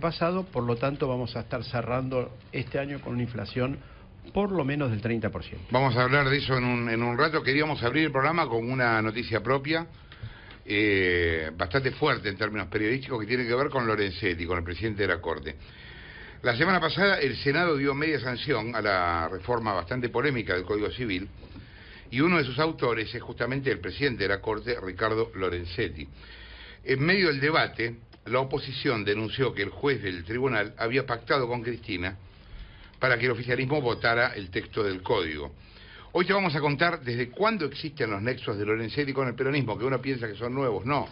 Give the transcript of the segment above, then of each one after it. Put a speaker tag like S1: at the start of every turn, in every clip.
S1: pasado, por lo tanto vamos a estar cerrando este año con una
S2: inflación por lo menos del 30%. Vamos a hablar de eso en un, rato. Queríamos abrir el programa con una noticia propia, eh, bastante fuerte en términos periodísticos, que tiene que ver con Lorenzetti, con el presidente de la Corte. La semana pasada el Senado dio media sanción a la reforma bastante polémica del Código Civil y uno de sus autores es justamente el presidente de la Corte, Ricardo Lorenzetti. En medio del debate, la oposición denunció que el juez del tribunal había pactado con Cristina para que el oficialismo votara el texto del código. Hoy te vamos a contar desde cuándo existen los nexos de Lorenzetti con el peronismo, que uno piensa que son nuevos. No,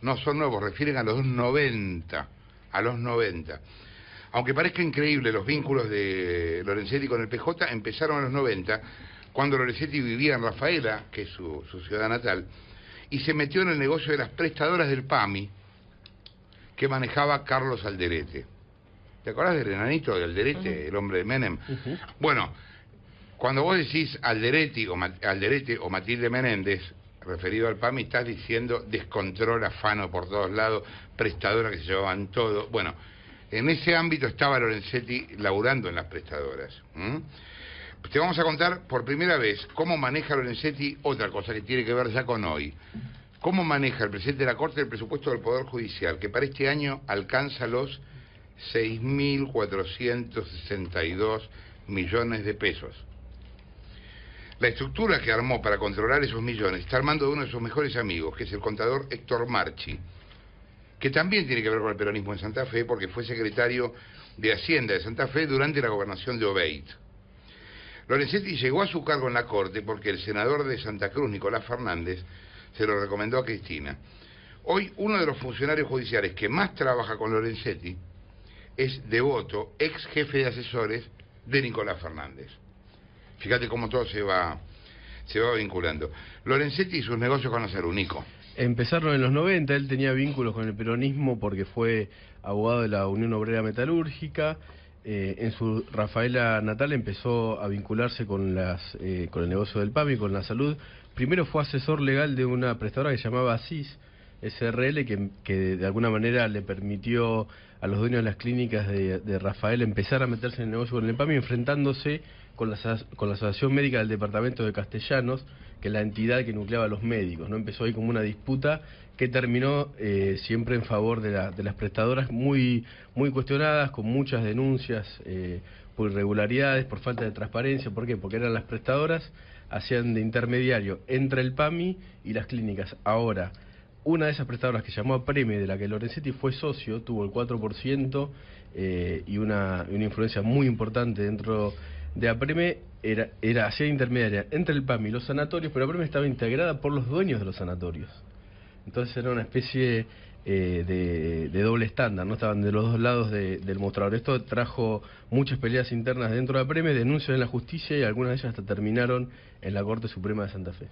S2: no son nuevos, refieren a los 90, a los 90. Aunque parezca increíble, los vínculos de Lorenzetti con el PJ empezaron a los 90, cuando Lorenzetti vivía en Rafaela, que es su, su ciudad natal, y se metió en el negocio de las prestadoras del PAMI, que manejaba Carlos Alderete. ¿Te acordás del enanito de Alderete, el hombre de Menem? Bueno, cuando vos decís Alderete o, Alderete o Matilde Menéndez, referido al PAMI, estás diciendo descontrol, afano por todos lados, prestadora que se llevaban todo. Bueno, en ese ámbito estaba Lorenzetti laburando en las prestadoras. Te vamos a contar por primera vez cómo maneja Lorenzetti otra cosa que tiene que ver ya con hoy. ¿Cómo maneja el presidente de la Corte el presupuesto del Poder Judicial, que para este año alcanza los 6.462 millones de pesos? La estructura que armó para controlar esos millones está armando uno de sus mejores amigos, que es el contador Héctor Marchi, que también tiene que ver con el peronismo en Santa Fe, porque fue secretario de Hacienda de Santa Fe durante la gobernación de Obeid. Lorenzetti llegó a su cargo en la Corte porque el senador de Santa Cruz, Nicolás Fernández, se lo recomendó a Cristina. Hoy uno de los funcionarios judiciales que más trabaja con Lorenzetti es Devoto, ex jefe de asesores de Nicolás Fernández. Fíjate cómo todo se va, se va vinculando. Lorenzetti y sus negocios a ser único.
S1: Empezaron en los 90, él tenía vínculos con el peronismo porque fue abogado de la Unión Obrera Metalúrgica, eh, en su Rafaela natal empezó a vincularse con, las, eh, con el negocio del PAMI, con la salud. Primero fue asesor legal de una prestadora que se llamaba ASIS, SRL, que, que, de alguna manera le permitió a los dueños de las clínicas de, de Rafael empezar a meterse en el negocio con el PAMI, enfrentándose con la, con la Asociación Médica del Departamento de Castellanos, que es la entidad que nucleaba a los médicos. ¿no? Empezó ahí como una disputa que terminó eh, siempre en favor de, la, de, las prestadoras muy, muy cuestionadas, con muchas denuncias eh, por irregularidades, por falta de transparencia. ¿Por qué? Porque eran las prestadoras, hacían de intermediario entre el PAMI y las clínicas. Ahora, una de esas prestadoras que llamó a Preme, de la que Lorenzetti fue socio, tuvo el 4% eh, y una, una, influencia muy importante dentro de APREME era, era allá intermediaria entre el PAM y los sanatorios, pero APREME estaba integrada por los dueños de los sanatorios. Entonces era una especie eh, de, doble estándar, no estaban de los dos lados del mostrador. Esto trajo muchas peleas internas dentro de APREME, denuncias en la justicia y algunas de ellas hasta terminaron en la Corte Suprema de Santa Fe.